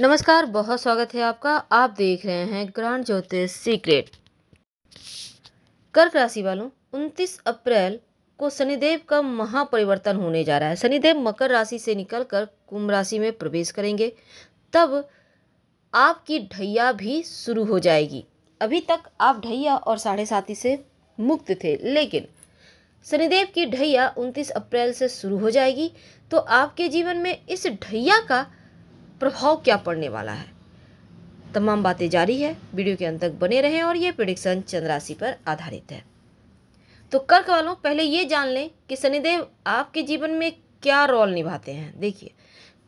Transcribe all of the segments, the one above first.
नमस्कार बहुत स्वागत है आपका आप देख रहे हैं ग्रांड ज्योतिष सीक्रेट कर्क राशि वालों 29 अप्रैल को शनिदेव का महापरिवर्तन होने जा रहा है शनिदेव मकर राशि से निकलकर कुंभ राशि में प्रवेश करेंगे तब आपकी ढैया भी शुरू हो जाएगी अभी तक आप ढैया और साढ़े साथी से मुक्त थे लेकिन शनिदेव की ढैया 29 अप्रैल से शुरू हो जाएगी तो आपके जीवन में इस ढैया का प्रभाव क्या पड़ने वाला है तमाम बातें जारी है वीडियो के अंत तक बने रहें और ये प्रिडिक्शन चंद्राशि पर आधारित है तो कर्क वालों पहले ये जान लें कि शनिदेव आपके जीवन में क्या रोल निभाते हैं देखिए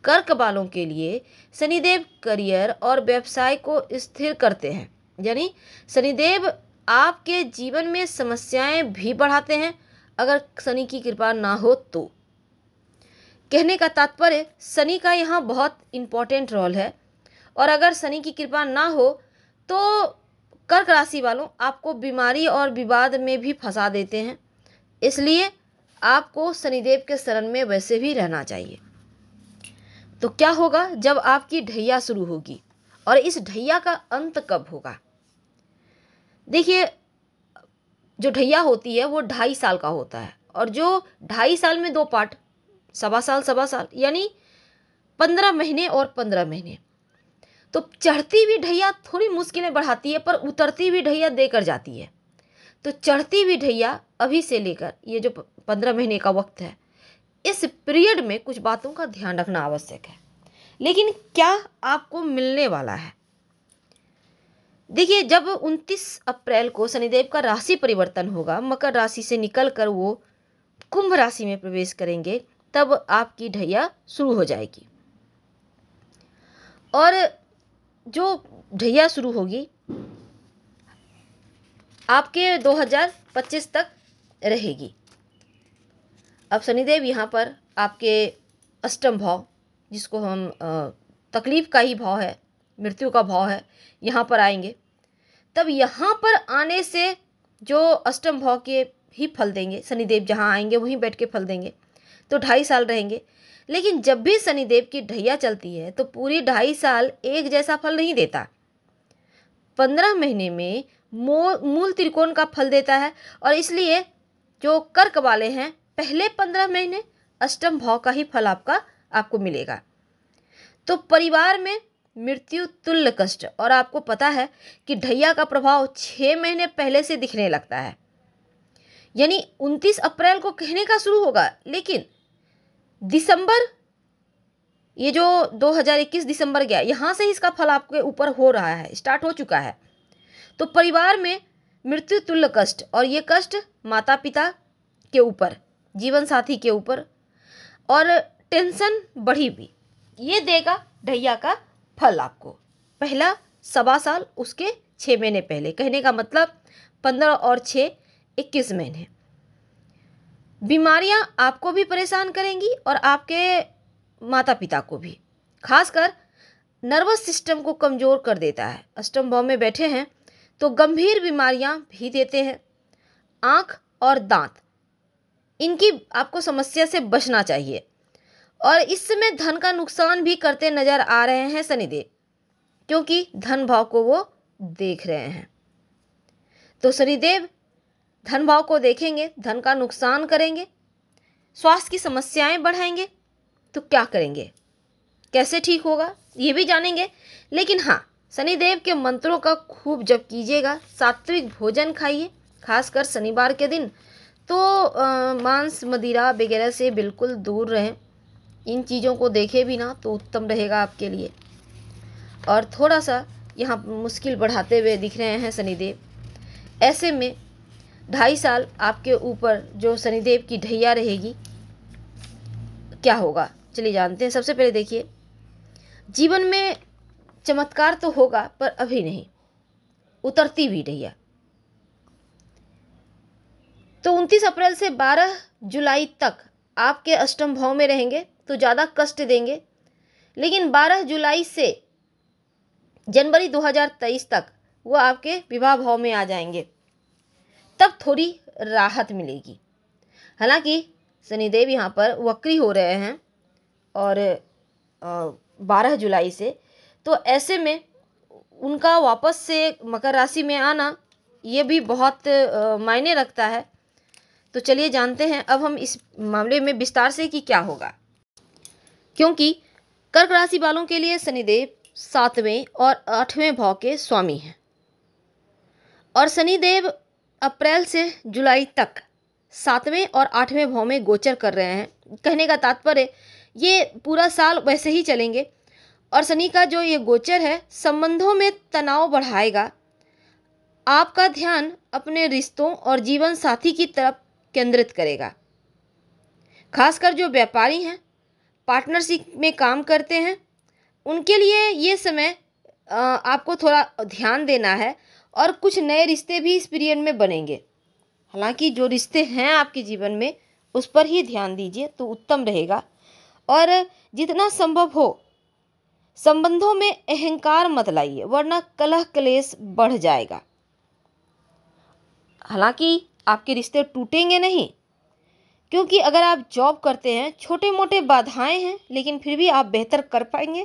कर्क वालों के लिए शनिदेव करियर और व्यवसाय को स्थिर करते हैं यानी शनिदेव आपके जीवन में समस्याएं भी बढ़ाते हैं अगर शनि की कृपा ना हो तो कहने का तात्पर्य शनि का यहाँ बहुत इम्पोर्टेंट रोल है और अगर शनि की कृपा ना हो तो कर्क राशि वालों आपको बीमारी और विवाद में भी फंसा देते हैं इसलिए आपको शनिदेव के शरण में वैसे भी रहना चाहिए तो क्या होगा जब आपकी ढैया शुरू होगी और इस ढैया का अंत कब होगा देखिए जो ढैया होती है वो ढाई साल का होता है और जो ढाई साल में दो पार्ट सवा साल सवा साल यानी पंद्रह महीने और पंद्रह महीने तो चढ़ती हुई ढैया थोड़ी मुश्किलें बढ़ाती है पर उतरती हुई ढैया देकर जाती है तो चढ़ती हुई ढैया अभी से लेकर ये जो पंद्रह महीने का वक्त है इस पीरियड में कुछ बातों का ध्यान रखना आवश्यक है लेकिन क्या आपको मिलने वाला है देखिए जब 29 अप्रैल को शनिदेव का राशि परिवर्तन होगा मकर राशि से निकलकर वो कुंभ राशि में प्रवेश करेंगे तब आपकी ढैया शुरू हो जाएगी और जो ढैया शुरू होगी आपके 2025 तक रहेगी अब शनिदेव यहाँ पर आपके अष्टम भाव जिसको हम तकलीफ़ का ही भाव है मृत्यु का भाव है यहाँ पर आएंगे तब यहाँ पर आने से जो अष्टम भाव के ही फल देंगे शनिदेव जहाँ आएंगे वहीं बैठ के फल देंगे तो ढाई साल रहेंगे लेकिन जब भी शनिदेव की ढैया चलती है तो पूरी ढाई साल एक जैसा फल नहीं देता पंद्रह महीने में मूल त्रिकोण का फल देता है और इसलिए जो कर्क वाले हैं पहले पंद्रह महीने अष्टम भाव का ही फल आपका आपको मिलेगा तो परिवार में मृत्यु तुल्य कष्ट और आपको पता है कि ढैया का प्रभाव छः महीने पहले से दिखने लगता है यानी 29 अप्रैल को कहने का शुरू होगा लेकिन दिसंबर ये जो 2021 दिसंबर गया यहाँ से ही इसका फल आपके ऊपर हो रहा है स्टार्ट हो चुका है तो परिवार में मृत्यु तुल्य कष्ट और ये कष्ट माता पिता के ऊपर जीवन साथी के ऊपर और टेंशन बढ़ी भी ये देगा ढैया का फल आपको पहला सवा साल उसके छः महीने पहले कहने का मतलब पंद्रह और छः इक्कीस महीने बीमारियां आपको भी परेशान करेंगी और आपके माता पिता को भी खासकर नर्वस सिस्टम को कमज़ोर कर देता है अष्टम भाव में बैठे हैं तो गंभीर बीमारियां भी देते हैं आँख और दांत इनकी आपको समस्या से बचना चाहिए और इस समय धन का नुकसान भी करते नज़र आ रहे हैं शनिदेव क्योंकि धन भाव को वो देख रहे हैं तो शनिदेव धन भाव को देखेंगे धन का नुकसान करेंगे स्वास्थ्य की समस्याएं बढ़ाएंगे तो क्या करेंगे कैसे ठीक होगा ये भी जानेंगे लेकिन हाँ शनिदेव के मंत्रों का खूब जब कीजिएगा सात्विक भोजन खाइए खासकर शनिवार के दिन तो मांस मदिरा वगैरह से बिल्कुल दूर रहें इन चीज़ों को देखे भी ना तो उत्तम रहेगा आपके लिए और थोड़ा सा यहाँ मुश्किल बढ़ाते हुए दिख रहे हैं शनिदेव ऐसे में ढाई साल आपके ऊपर जो शनिदेव की ढैया रहेगी क्या होगा चलिए जानते हैं सबसे पहले देखिए जीवन में चमत्कार तो होगा पर अभी नहीं उतरती भी ढैया तो उनतीस अप्रैल से बारह जुलाई तक आपके अष्टम भाव में रहेंगे तो ज़्यादा कष्ट देंगे लेकिन 12 जुलाई से जनवरी 2023 तक वह आपके विवाह भाव में आ जाएंगे तब थोड़ी राहत मिलेगी हालांकि शनिदेव यहाँ पर वक्री हो रहे हैं और बारह जुलाई से तो ऐसे में उनका वापस से मकर राशि में आना ये भी बहुत मायने रखता है तो चलिए जानते हैं अब हम इस मामले में विस्तार से कि क्या होगा क्योंकि कर्क राशि वालों के लिए शनिदेव सातवें और आठवें भाव के स्वामी हैं और शनिदेव अप्रैल से जुलाई तक सातवें और आठवें भाव में गोचर कर रहे हैं कहने का तात्पर्य ये पूरा साल वैसे ही चलेंगे और शनि का जो ये गोचर है संबंधों में तनाव बढ़ाएगा आपका ध्यान अपने रिश्तों और जीवन साथी की तरफ केंद्रित करेगा खासकर जो व्यापारी हैं पार्टनरशिप में काम करते हैं उनके लिए ये समय आपको थोड़ा ध्यान देना है और कुछ नए रिश्ते भी इस पीरियड में बनेंगे हालांकि जो रिश्ते हैं आपके जीवन में उस पर ही ध्यान दीजिए तो उत्तम रहेगा और जितना संभव हो संबंधों में अहंकार मत लाइए वरना कलह क्लेश बढ़ जाएगा हालांकि आपके रिश्ते टूटेंगे नहीं क्योंकि अगर आप जॉब करते हैं छोटे मोटे बाधाएं हैं लेकिन फिर भी आप बेहतर कर पाएंगे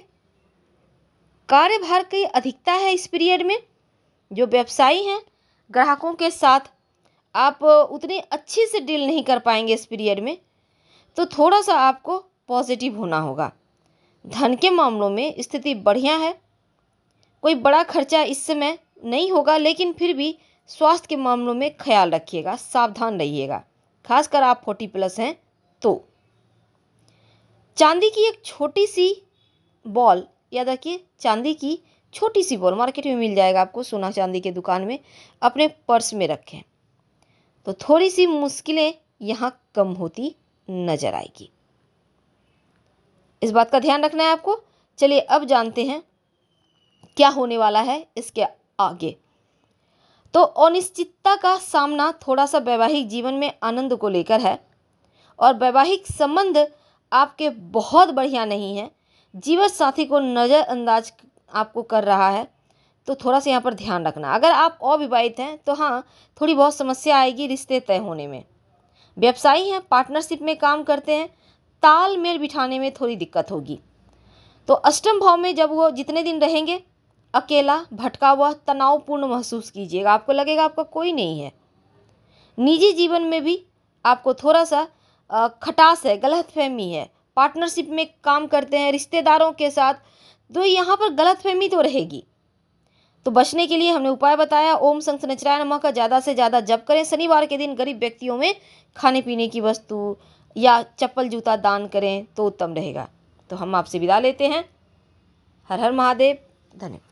कार्यभार की अधिकता है इस पीरियड में जो व्यवसायी हैं ग्राहकों के साथ आप उतनी अच्छे से डील नहीं कर पाएंगे इस पीरियड में तो थोड़ा सा आपको पॉजिटिव होना होगा धन के मामलों में स्थिति बढ़िया है कोई बड़ा खर्चा इस समय नहीं होगा लेकिन फिर भी स्वास्थ्य के मामलों में ख्याल रखिएगा सावधान रहिएगा खासकर आप फोर्टी प्लस हैं तो चांदी की एक छोटी सी बॉल याद रखिए चांदी की छोटी सी बॉल मार्केट में मिल जाएगा आपको सोना चांदी के दुकान में अपने पर्स में रखें तो थोड़ी सी मुश्किलें यहाँ कम होती नजर आएगी इस बात का ध्यान रखना है आपको चलिए अब जानते हैं क्या होने वाला है इसके आगे तो अनिश्चितता का सामना थोड़ा सा वैवाहिक जीवन में आनंद को लेकर है और वैवाहिक संबंध आपके बहुत बढ़िया नहीं है जीवन साथी को नज़रअंदाज आपको कर रहा है तो थोड़ा सा यहाँ पर ध्यान रखना अगर आप अविवाहित हैं तो हाँ थोड़ी बहुत समस्या आएगी रिश्ते तय होने में व्यवसायी हैं पार्टनरशिप में काम करते हैं तालमेल बिठाने में थोड़ी दिक्कत होगी तो अष्टम भाव में जब वो जितने दिन रहेंगे अकेला भटका हुआ तनावपूर्ण महसूस कीजिएगा आपको लगेगा आपका कोई नहीं है निजी जीवन में भी आपको थोड़ा सा खटास है गलतफहमी है पार्टनरशिप में काम करते हैं रिश्तेदारों के साथ तो यहाँ पर गलतफहमी तो रहेगी तो बचने के लिए हमने उपाय बताया ओम संसनचराय नमः का ज़्यादा से ज़्यादा जप करें शनिवार के दिन गरीब व्यक्तियों में खाने पीने की वस्तु या चप्पल जूता दान करें तो उत्तम रहेगा तो हम आपसे विदा लेते हैं हर हर महादेव धन्यवाद